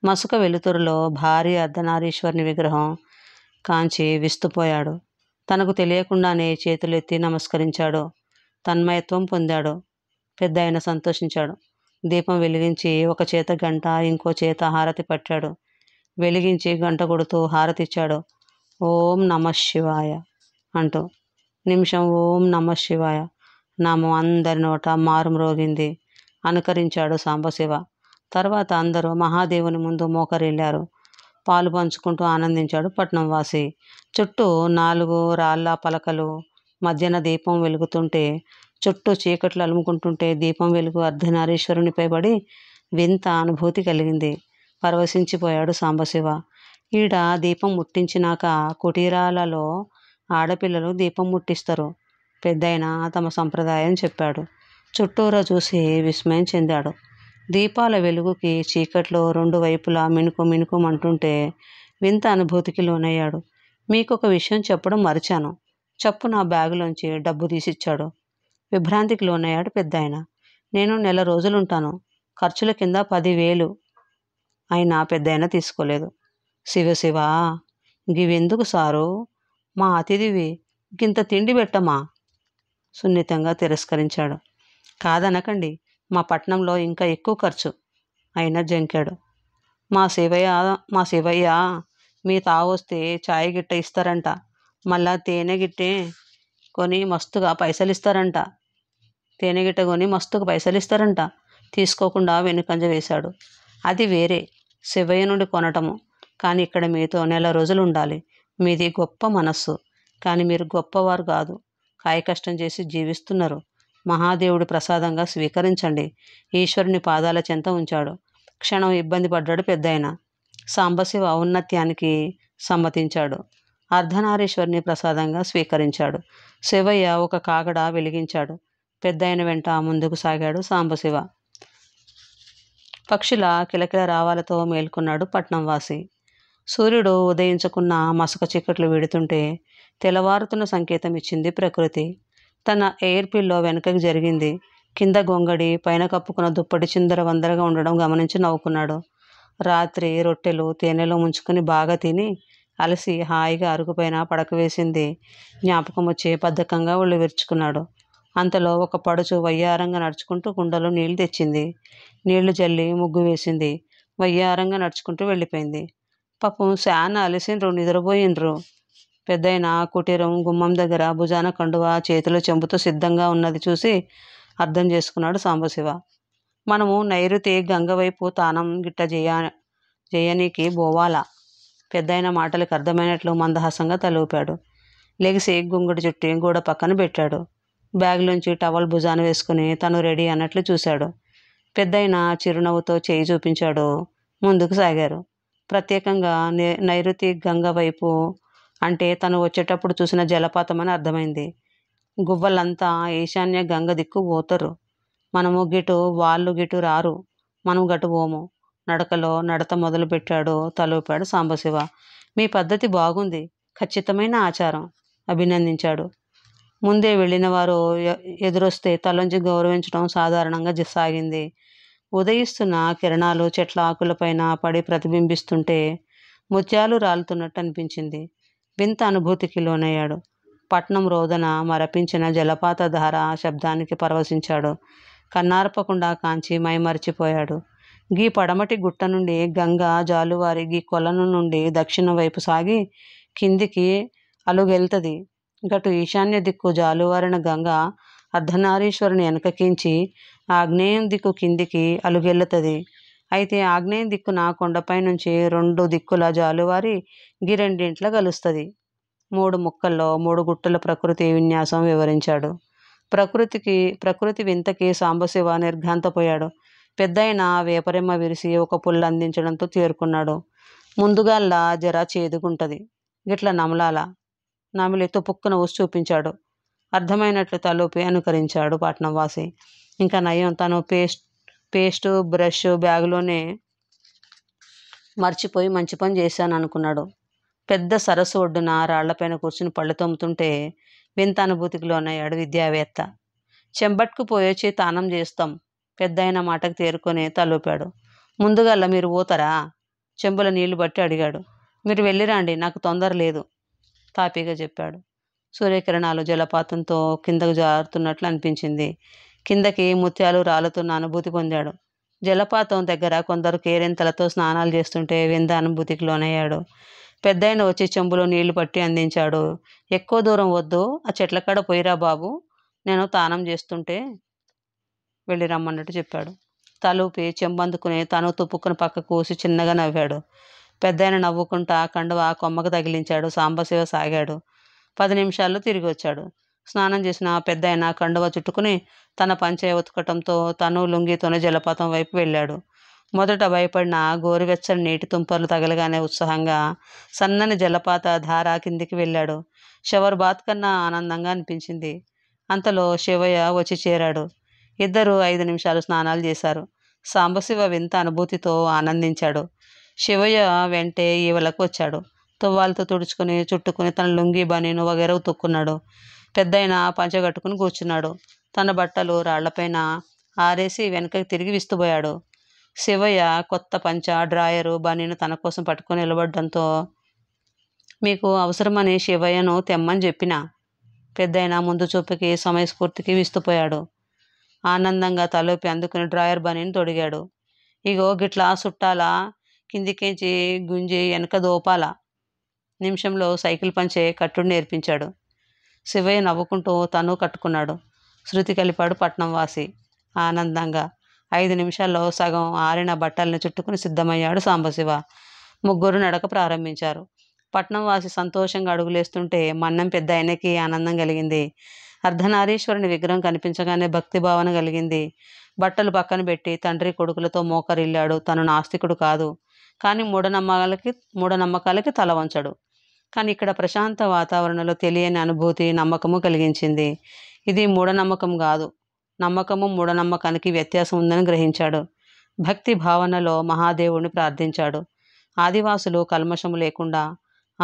మసుక వెలుతురులో భారీ అర్ధనారీశ్వరుని విగ్రహం కాంచి విస్తుపోయాడు తనకు తెలియకుండానే చేతులు ఎత్తి నమస్కరించాడు తన్మయత్వం పొందాడు పెద్ద ఆయన సంతోషించాడు దీపం వెలిగించి ఒక చేత గంట ఇంకో చేత హారతి పట్టాడు వెలిగించి గంట కొడుతూ హారతిచ్చాడు ఓం నమ శివాయ అంటూ నిమిషం ఓం నమ శివాయ నామం అందరి నోట మారుమ్రోగింది అనుకరించాడు సాంబశివ తర్వాత అందరూ మహాదేవుని ముందు మోకరిల్లారు పాలు పంచుకుంటూ ఆనందించాడు పట్నం వాసి చుట్టూ నాలుగు రాళ్ళ పలకలు మధ్యన దీపం వెలుగుతుంటే చుట్టూ చీకట్లు అలుముకుంటుంటే దీపం వెలుగు అర్ధనారీశ్వరునిపై పడి వింత అనుభూతి కలిగింది పరవశించిపోయాడు సాంబశివ ఈడ దీపం ముట్టించినాక కుటీరాలలో ఆడపిల్లలు దీపం ముట్టిస్తారు పెద్దయిన తమ సంప్రదాయం చెప్పాడు చుట్టూరా చూసి విస్మయం చెందాడు దీపాల వెలుగుకి చీకట్లో రెండు వైపులా మిణుకు మిణుకుమంటుంటే వింత అనుభూతికి లోనయ్యాడు మీకు ఒక విషయం చెప్పడం మరిచాను చప్పు నా బ్యాగులోంచి డబ్బు తీసిచ్చాడు విభ్రాంతికి లోనయ్యాడు పెద్ద ఆయన నేను నెల రోజులుంటాను ఖర్చుల కింద పదివేలు అయినా పెద్ద ఆయన తీసుకోలేదు శివ శివా గివెందుకు సారు మా అతిథివి గింత తిండి పెట్టమా సున్నితంగా తిరస్కరించాడు కాదనకండి మా పట్నంలో ఇంకా ఎక్కువ ఖర్చు అయినా జంకాడు మా శివయ్య మా శివయ్య మీ తావొస్తే ఛాయ్ గిట్ట ఇస్తారంట మళ్ళా తేనె గిట్టే కొని మస్తుగా పైసలు ఇస్తారంట తేనె గిట్ట కొని మస్తుగా పైసలు ఇస్తారంట తీసుకోకుండా వెనుకంజ వేశాడు అది వేరే శివయ్య నుండి కొనటము కానీ ఇక్కడ మీతో నెల రోజులు ఉండాలి మీది గొప్ప మనస్సు కానీ మీరు గొప్పవారు కాదు కాయ కష్టం చేసి జీవిస్తున్నారు మహాదేవుడి ప్రసాదంగా స్వీకరించండి ఈశ్వరుని పాదాల చెంత ఉంచాడు క్షణం ఇబ్బంది పడ్డాడు పెద్దాయన సాంబశివ ఔన్నత్యానికి సమ్మతించాడు అర్ధనారీశ్వరుని ప్రసాదంగా స్వీకరించాడు శివయ్య ఒక కాగడ వెలిగించాడు పెద్దాయన వెంట ముందుకు సాగాడు సాంబశివ పక్షుల కిలకిల రావాలతో మేల్కొన్నాడు పట్నంవాసి సూర్యుడు ఉదయించుకున్న మసక చీకట్లు విడుతుంటే తెలవారుతున్న సంకేతం ఇచ్చింది ప్రకృతి తన ఎయిర్ పిల్లో వెనకకి జరిగింది కింద గొంగడి పైన కప్పుకున్న దుప్పటి చిందర వందరగా ఉండడం గమనించి నవ్వుకున్నాడు రాత్రి రొట్టెలు తేనెలో ముంచుకొని బాగా తిని అలసి హాయిగా అరుగుపైన పడక వేసింది జ్ఞాపకం వచ్చి బద్ధకంగా ఒళ్ళు విరుచుకున్నాడు అంతలో ఒక పడుచు వయ్యారంగా నడుచుకుంటూ కుండలో నీళ్లు తెచ్చింది నీళ్లు జల్లి ముగ్గు వేసింది వయ్యారంగా నడుచుకుంటూ వెళ్ళిపోయింది పాపం శాన అలసిండ్రు నిద్రపోయిండ్రు పెద్దయిన కుటీరం గుమ్మం దగ్గర భుజాన కండువ చేతిలో చెంబుతో సిద్ధంగా ఉన్నది చూసి అర్థం చేసుకున్నాడు సాంబశివ మనము నైరుతి గంగవైపు తానం గిట్ట జయ జయనికి బోవాల పెద్దయిన మాటలకు అర్థమైనట్లు మందహాసంగా తలూపాడు లెగిసి గుంగుడు చుట్టి గూడ పక్కన పెట్టాడు బ్యాగ్లోంచి టవల్ భుజాన వేసుకుని తను రెడీ అన్నట్లు చూశాడు పెద్దయిన చిరునవ్వుతో చేయి చూపించాడు ముందుకు సాగారు ప్రత్యేకంగా నైరుతి గంగ వైపు అంటే తను వచ్చేటప్పుడు చూసిన జలపాతం అని అర్థమైంది గువ్వలంతా ఈశాన్య గంగ దిక్కు పోతారు మనము గిటు వాళ్ళు గిటు రారు మనం గటు పోము నడకలో నడత మొదలుపెట్టాడు తలూపాడు సాంబశివ మీ పద్ధతి బాగుంది ఖచ్చితమైన ఆచారం అభినందించాడు ముందే వెళ్ళిన వారు ఎదురొస్తే తలంచి గౌరవించడం సాధారణంగా సాగింది ఉదయిస్తున్న కిరణాలు చెట్ల ఆకులపైన పడి ప్రతిబింబిస్తుంటే ముత్యాలు రాలుతున్నట్టు అనిపించింది వింత అనుభూతికి లోనయ్యాడు పట్నం రోదన మరపించిన జలపాత ధార శబ్దానికి పరవశించాడు కన్నార్పకుండా కాంచి మైమరిచిపోయాడు గీ పడమటి గుట్ట నుండి గంగ జాలువారి గీ కొలను నుండి దక్షిణ వైపు సాగి కిందికి అలుగెళ్తుంది గటు ఈశాన్య దిక్కు జాలువారిన గంగ అర్ధనారీశ్వరుని వెనకకించి ఆగ్నేయం దిక్కు కిందికి అలుగెళ్ళుతుంది అయితే ఆగ్నేయం దిక్కున కొండపై నుంచి రెండు దిక్కుల జాలువారి గిరెండింట్ల కలుస్తుంది మూడు ముక్కల్లో మూడు గుట్టల ప్రకృతి విన్యాసం వివరించాడు ప్రకృతికి ప్రకృతి వింతకి సాంబశివ నిర్ఘాంతపోయాడు పెద్దయిన వేపరెమ్మ విరిసి ఒక పుల్ల అందించడంతో తేరుకున్నాడు ముందుగాల్లా జర చేదుగుంటది గిట్ల నమలాల నమిలి తుపుక్కున ఊసి చూపించాడు అర్థమైనట్లు తలూపి అనుకరించాడు పట్నంవాసి వాసి ఇంకా నయం తను పేస్ట్ పేస్ట్ బ్రష్ బ్యాగులోనే మర్చిపోయి మంచి పని చేశాను అనుకున్నాడు పెద్ద సరస్సు ఒడ్డున రాళ్లపైన కూర్చుని పళ్ళు తోముతుంటే వింత అనుభూతికిలో ఉన్నాయాడు విద్యావేత్త చెంబట్కు పోయొచ్చి తానం చేస్తాం పెద్ద అయిన మాటకు తేరుకొని తలూపాడు ముందుగల్లా మీరు పోతారా చెంబుల నీళ్లు బట్టి అడిగాడు మీరు వెళ్ళిరండి నాకు తొందర లేదు తాపీగా చెప్పాడు సూర్యకిరణాలు జలపాతంతో కిందకు జారుతున్నట్లు అనిపించింది కిందకి ముత్యాలు రాలుతున్న అనుభూతి పొందాడు జలపాతం దగ్గర కొందరు కేరింతలతో స్నానాలు చేస్తుంటే వింద అనుభూతికి లోనయ్యాడు పెద్దయిన వచ్చి చెంబులో నీళ్లు పట్టి అందించాడు ఎక్కువ దూరం వద్దు ఆ చెట్ల కాడ పోయిరా బాబు నేను తానం చేస్తుంటే వెళ్ళి రమ్మన్నట్టు చెప్పాడు తలూపి చెంబందుకుని తను తుప్పుకుని పక్క కూసి చిన్నగా నవ్వాడు పెద్దాయన నవ్వుకుంటా కండువా కొమ్మకు తగిలించాడు సాంబశివ సాగాడు పది నిమిషాల్లో తిరిగి వచ్చాడు స్నానం చేసిన పెద్ద ఆయన కండువ చుట్టుకుని తన పంచే ఉతకటంతో తను లొంగితోనే జలపాతం వైపు వెళ్ళాడు మొదట భయపడిన గోరువెచ్చని నీటి తుంపర్లు తగలగానే ఉత్సాహంగా సన్నని జలపాత ధార కిందికి వెళ్ళాడు షవర్ బాత్ కన్నా ఆనందంగా అనిపించింది అంతలో శివయ్య వచ్చి చేరాడు ఇద్దరు ఐదు నిమిషాలు స్నానాలు చేశారు సాంబశివ వింత అనుభూతితో ఆనందించాడు శివయ్య వెంటే ఈవలకు వచ్చాడు తువ్వాలతో తుడుచుకుని చుట్టుకుని తన లుంగి బనీను వగేరవు ఉతుక్కున్నాడు పెద్దయిన పంచ కట్టుకుని కూర్చున్నాడు తన బట్టలు రాళ్లపైన ఆరేసి వెనకకి తిరిగి విస్తుపోయాడు శివయ్య కొత్త పంచ డ్రాయరు బనీను తన కోసం పట్టుకొని నిలబడడంతో మీకు అవసరమని శివయ్యను తెమ్మని చెప్పిన పెద్దయిన ముందు చూపుకి సమయస్ఫూర్తికి విస్తుపోయాడు ఆనందంగా తలూపి అందుకుని డ్రాయర్ బనీని తొడిగాడు ఇగో గిట్లా చుట్టాల కిందికేంచి గుంజి వెనక దోపాల నిమిషంలో సైకిల్ పంచే కట్టుడు నేర్పించాడు శివయ్య నవ్వుకుంటూ తను కట్టుకున్నాడు శృతి కలిపాడు పట్నం వాసి ఆనందంగా ఐదు నిమిషాల్లో సగం ఆరిన బట్టల్ని చుట్టుకుని సిద్ధమయ్యాడు సాంబశివ ముగ్గురు నడక ప్రారంభించారు పట్నం వాసి సంతోషంగా అడుగులేస్తుంటే మన్నం పెద్ద ఆయనకి ఆనందం కలిగింది అర్ధనారీశ్వరుని విగ్రహం కనిపించగానే భక్తి భావన కలిగింది బట్టలు పక్కన పెట్టి తండ్రి కొడుకులతో మోకరిల్లాడు తను నాస్తికుడు కాదు కానీ మూఢనమ్మకాలకి మూఢనమ్మకాలకి తల వంచడు కానీ ఇక్కడ ప్రశాంత వాతావరణంలో తెలియని అనుభూతి నమ్మకము కలిగించింది ఇది మూఢనమ్మకం కాదు నమ్మకము మూఢనమ్మకానికి వ్యత్యాసం ఉందని గ్రహించాడు భక్తి భావనలో మహాదేవుడిని ప్రార్థించాడు ఆదివాసులు కల్మషము లేకుండా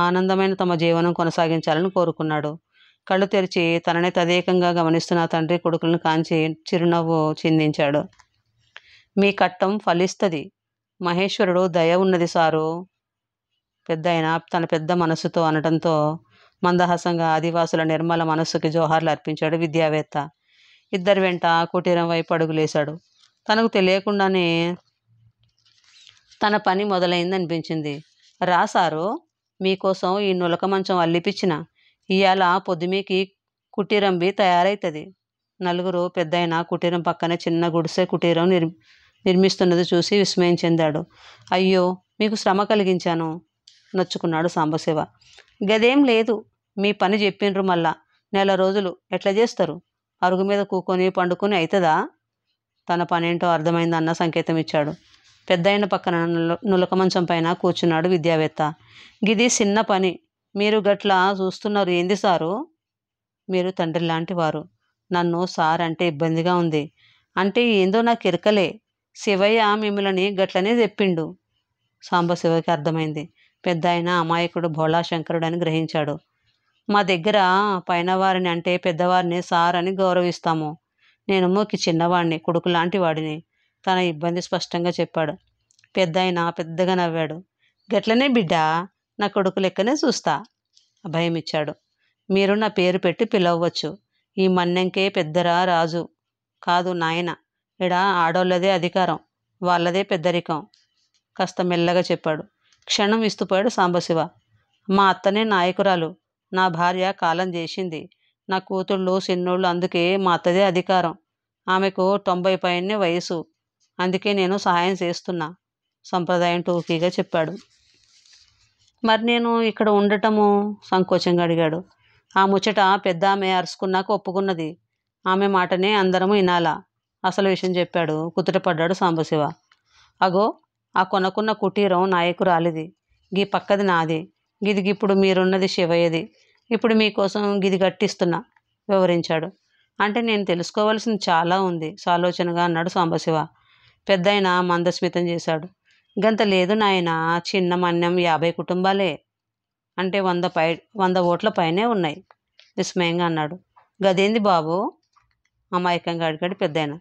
ఆనందమైన తమ జీవనం కొనసాగించాలని కోరుకున్నాడు కళ్ళు తెరిచి తననే తదేకంగా గమనిస్తున్న తండ్రి కొడుకులను కాంచి చిరునవ్వు చిందించాడు మీ కట్టం ఫలిస్తుంది మహేశ్వరుడు దయ ఉన్నది సారు పెద్ద ఆయన తన పెద్ద మనసుతో అనడంతో మందహాసంగా ఆదివాసుల నిర్మల మనస్సుకి జోహార్లు అర్పించాడు విద్యావేత్త ఇద్దరి వెంట కుటీరం వైపు అడుగులేశాడు తనకు తెలియకుండానే తన పని మొదలైందనిపించింది రాసారు మీకోసం ఈ నులక మంచం అల్లిపించిన ఇవాళ పొద్దుమీకి బి తయారవుతుంది నలుగురు పెద్దయిన కుటీరం పక్కనే చిన్న గుడిసె కుటీరం నిర్ నిర్మిస్తున్నది చూసి విస్మయం చెందాడు అయ్యో మీకు శ్రమ కలిగించాను నొచ్చుకున్నాడు సాంబశివ గదేం లేదు మీ పని చెప్పిండ్రు మళ్ళా నెల రోజులు ఎట్లా చేస్తారు అరుగు మీద కూకొని పండుకొని అవుతుందా తన పనేంటో అర్థమైందన్న సంకేతం ఇచ్చాడు పెద్దయిన పక్కన నులక మంచం పైన కూర్చున్నాడు విద్యావేత్త గిది చిన్న పని మీరు గట్లా చూస్తున్నారు ఏంది సారు మీరు తండ్రి లాంటి వారు నన్ను సార్ అంటే ఇబ్బందిగా ఉంది అంటే ఏందో నాకు ఎరకలే శివయ్య మిమ్మల్ని గట్లనే చెప్పిండు సాంబశివకి అర్థమైంది పెద్ద ఆయన అమాయకుడు భోళాశంకరుడు అని గ్రహించాడు మా దగ్గర పైన వారిని అంటే పెద్దవారిని సార్ అని గౌరవిస్తాము నేను మూకి చిన్నవాడిని కొడుకు లాంటి వాడిని తన ఇబ్బంది స్పష్టంగా చెప్పాడు పెద్ద ఆయన పెద్దగా నవ్వాడు గట్లనే బిడ్డ నా కొడుకు లెక్కనే చూస్తా భయం ఇచ్చాడు మీరు నా పేరు పెట్టి పిలవచ్చు ఈ మన్నెంకే పెద్దరా రాజు కాదు నాయన ఇడా ఆడోళ్ళదే అధికారం వాళ్ళదే పెద్దరికం కాస్త మెల్లగా చెప్పాడు క్షణం ఇస్తుపోయాడు సాంబశివ మా అత్తనే నాయకురాలు నా భార్య కాలం చేసింది నా కూతుళ్ళు చిన్నోళ్ళు అందుకే మా అత్తదే అధికారం ఆమెకు తొంభై పైనే వయసు అందుకే నేను సహాయం చేస్తున్నా సంప్రదాయం టూకీగా చెప్పాడు మరి నేను ఇక్కడ ఉండటము సంకోచంగా అడిగాడు ఆ ముచ్చట పెద్ద ఆమె అరుచుకున్నాక ఒప్పుకున్నది ఆమె మాటనే అందరము వినాలా అసలు విషయం చెప్పాడు కుదుటపడ్డాడు సాంబశివ అగో ఆ కొనకున్న కుటీరం నాయకురాలిది గీ పక్కది నాది ఇప్పుడు మీరున్నది శివయ్యది ఇప్పుడు మీకోసం గిది గట్టిస్తున్నా వివరించాడు అంటే నేను తెలుసుకోవాల్సింది చాలా ఉంది సాలోచనగా అన్నాడు సాంబశివ పెద్దయిన మందస్మితం చేశాడు గంత లేదు నాయన చిన్న మన్యం యాభై కుటుంబాలే అంటే వంద పై వంద ఓట్ల పైనే ఉన్నాయి విస్మయంగా అన్నాడు గదేంది బాబు అమాయకంగా అడిగాడు పెద్దయిన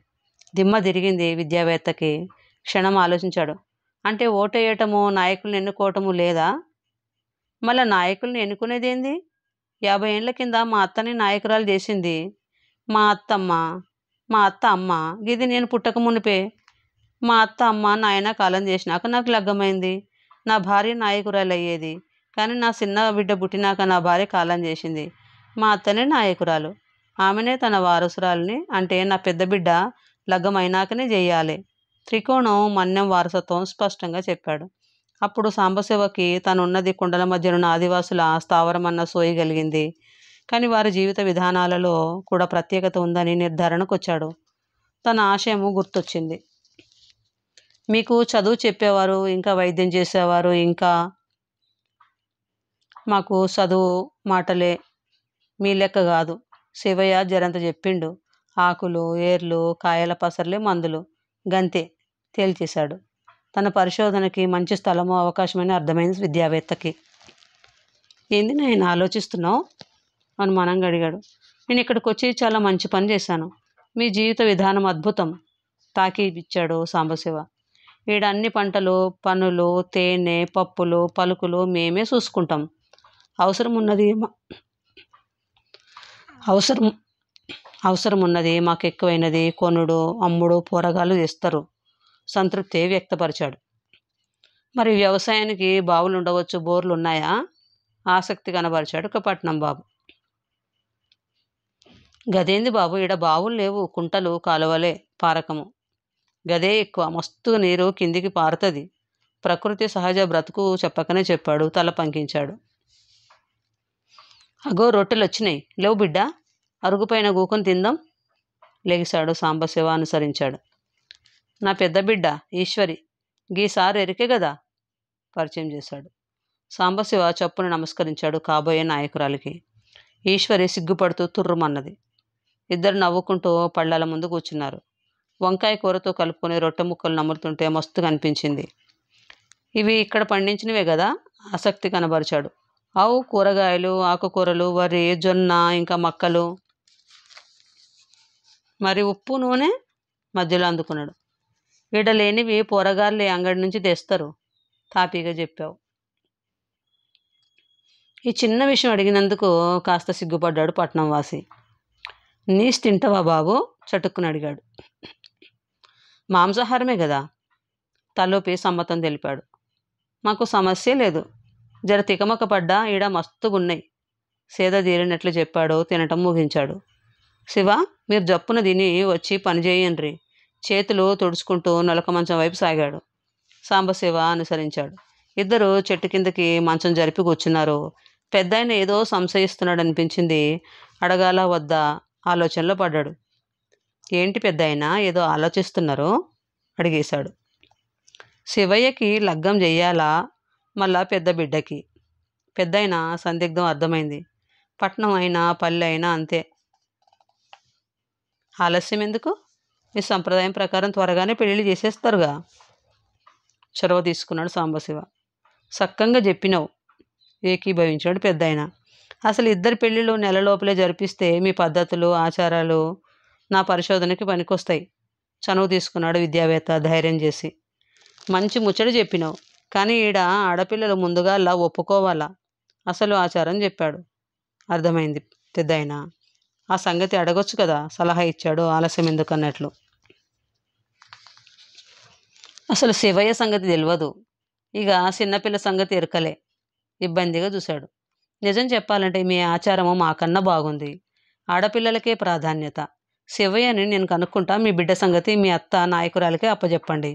దిమ్మ తిరిగింది విద్యావేత్తకి క్షణం ఆలోచించాడు అంటే ఓటేయటము నాయకులను ఎన్నుకోవటము లేదా మళ్ళీ నాయకులను ఎన్నుకునేది ఏంది యాభై ఏళ్ళ కింద మా అత్తని నాయకురాలు చేసింది మా అత్తమ్మ మా అత్త అమ్మ ఇది నేను పుట్టక మునిపే మా అత్త అమ్మ నాయన కాలం చేసినాక నాకు లగ్గమైంది నా భార్య నాయకురాలు అయ్యేది కానీ నా చిన్న బిడ్డ పుట్టినాక నా భార్య కాలం చేసింది మా అత్తనే నాయకురాలు ఆమెనే తన వారసురాలిని అంటే నా పెద్ద బిడ్డ లగ్గమైనాకనే చేయాలి త్రికోణం మన్యం వారసత్వం స్పష్టంగా చెప్పాడు అప్పుడు సాంబశివకి తనున్నది కుండల ఉన్న ఆదివాసుల స్థావరమన్న సోయి కలిగింది కానీ వారి జీవిత విధానాలలో కూడా ప్రత్యేకత ఉందని నిర్ధారణకు వచ్చాడు తన ఆశయము గుర్తొచ్చింది మీకు చదువు చెప్పేవారు ఇంకా వైద్యం చేసేవారు ఇంకా మాకు చదువు మాటలే మీ లెక్క కాదు శివయ్య జరంత చెప్పిండు ఆకులు ఏర్లు కాయల పసర్లే మందులు గంతే తేల్చేశాడు తన పరిశోధనకి మంచి స్థలము అవకాశమని అర్థమైంది విద్యావేత్తకి ఏంది నేను ఆలోచిస్తున్నావు అని మనంగా అడిగాడు నేను ఇక్కడికి వచ్చి చాలా మంచి పని చేశాను మీ జీవిత విధానం అద్భుతం తాకి ఇచ్చాడు సాంబశివ ఈడ అన్ని పంటలు పనులు తేనె పప్పులు పలుకులు మేమే చూసుకుంటాం అవసరం ఉన్నది అవసరం అవసరం ఉన్నది మాకు ఎక్కువైనది కొనుడు అమ్ముడు పోరగాలు చేస్తారు సంతృప్తి వ్యక్తపరిచాడు మరి వ్యవసాయానికి బావులు ఉండవచ్చు బోర్లు ఉన్నాయా ఆసక్తి కనబరిచాడు కపట్నం బాబు గదేంది బాబు ఈడ బావులు లేవు కుంటలు కాలువలే పారకము గదే ఎక్కువ మస్తు నీరు కిందికి పారుతుంది ప్రకృతి సహజ బ్రతుకు చెప్పకనే చెప్పాడు తల పంకించాడు అగో రొట్టెలు వచ్చినాయి లేవు బిడ్డ అరుగుపైన గూకుని తిందాం లెగిశాడు సాంబశివ అనుసరించాడు నా పెద్ద బిడ్డ ఈశ్వరి గీసారి ఎరికే కదా పరిచయం చేశాడు సాంబశివ చప్పును నమస్కరించాడు కాబోయే నాయకురాలికి ఈశ్వరి సిగ్గుపడుతూ తుర్రుమన్నది ఇద్దరు నవ్వుకుంటూ పళ్ళల ముందు కూర్చున్నారు వంకాయ కూరతో కలుపుకొని రొట్టె ముక్కలు నములుతుంటే మస్తు అనిపించింది ఇవి ఇక్కడ పండించినవే కదా ఆసక్తి కనబరిచాడు ఆవు కూరగాయలు ఆకుకూరలు వరి జొన్న ఇంకా మక్కలు మరి ఉప్పు నూనె మధ్యలో అందుకున్నాడు ఈడ లేనివి పోరగాళ్ళు అంగడి నుంచి తెస్తారు తాపీగా చెప్పావు ఈ చిన్న విషయం అడిగినందుకు కాస్త సిగ్గుపడ్డాడు పట్నం వాసి నీస్ తింటావా బాబు చటుక్కుని అడిగాడు మాంసాహారమే కదా తలోపి సమ్మతం తెలిపాడు మాకు సమస్య లేదు జర తికమక పడ్డా ఈడ మస్తుగున్నాయి సేద తీరినట్లు చెప్పాడు తినటం ముగించాడు శివ మీరు జప్పున తిని వచ్చి పని చేయండి చేతులు తుడుచుకుంటూ నొలక మంచం వైపు సాగాడు సాంబశివ అనుసరించాడు ఇద్దరు చెట్టు కిందకి మంచం జరిపి కూర్చున్నారు పెద్ద ఆయన ఏదో సంశయిస్తున్నాడు అనిపించింది అడగాల వద్దా ఆలోచనలో పడ్డాడు ఏంటి పెద్ద ఆయన ఏదో ఆలోచిస్తున్నారు అడిగేశాడు శివయ్యకి లగ్గం చెయ్యాలా మళ్ళా పెద్ద బిడ్డకి పెద్ద సందిగ్ధం అర్థమైంది పట్నం అయినా పల్లె అయినా అంతే ఆలస్యం ఎందుకు మీ సంప్రదాయం ప్రకారం త్వరగానే పెళ్ళిళ్ళు చేసేస్తారుగా చొరవ తీసుకున్నాడు సాంబశివ సక్కంగా చెప్పినావు ఏకీభవించాడు పెద్ద ఆయన అసలు ఇద్దరు పెళ్ళిళ్ళు నెల లోపలే జరిపిస్తే మీ పద్ధతులు ఆచారాలు నా పరిశోధనకి పనికొస్తాయి చనువు తీసుకున్నాడు విద్యావేత్త ధైర్యం చేసి మంచి ముచ్చట చెప్పినావు కానీ ఈడ ఆడపిల్లలు ముందుగా అలా ఒప్పుకోవాలా అసలు ఆచారం చెప్పాడు అర్థమైంది పెద్ద ఆ సంగతి అడగొచ్చు కదా సలహా ఇచ్చాడు ఆలస్యం ఎందుకన్నట్లు అసలు శివయ్య సంగతి తెలియదు ఇక చిన్నపిల్ల సంగతి ఎరకలే ఇబ్బందిగా చూశాడు నిజం చెప్పాలంటే మీ ఆచారము మాకన్నా బాగుంది ఆడపిల్లలకే ప్రాధాన్యత శివయ్యని నేను కనుక్కుంటా మీ బిడ్డ సంగతి మీ అత్త నాయకురాలకే అప్పచెప్పండి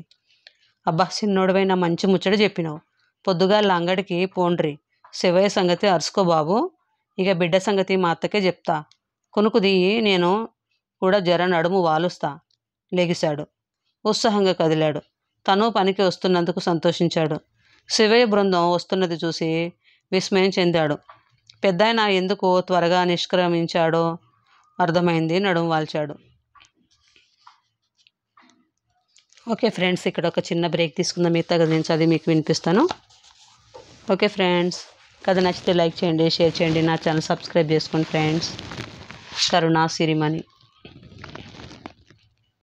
అబ్బా చిన్నోడవైన మంచి ముచ్చట చెప్పినావు పొద్దుగా అంగడికి పోండ్రి శివయ్య సంగతి అరుసుకో బాబు ఇక బిడ్డ సంగతి మా అత్తకే చెప్తా కొనుకు దిగి నేను కూడా జర నడుము వాలుస్తా లెగిశాడు ఉత్సాహంగా కదిలాడు తను పనికి వస్తున్నందుకు సంతోషించాడు శివయ్య బృందం వస్తున్నది చూసి విస్మయం చెందాడు పెద్దాయన ఎందుకు త్వరగా నిష్క్రమించాడో అర్థమైంది నడుము వాల్చాడు ఓకే ఫ్రెండ్స్ ఇక్కడ ఒక చిన్న బ్రేక్ తీసుకుందాం మిగతా కథ నుంచి అది మీకు వినిపిస్తాను ఓకే ఫ్రెండ్స్ కథ నచ్చితే లైక్ చేయండి షేర్ చేయండి నా ఛానల్ సబ్స్క్రైబ్ చేసుకోండి ఫ్రెండ్స్ కరుణ సిరిమణి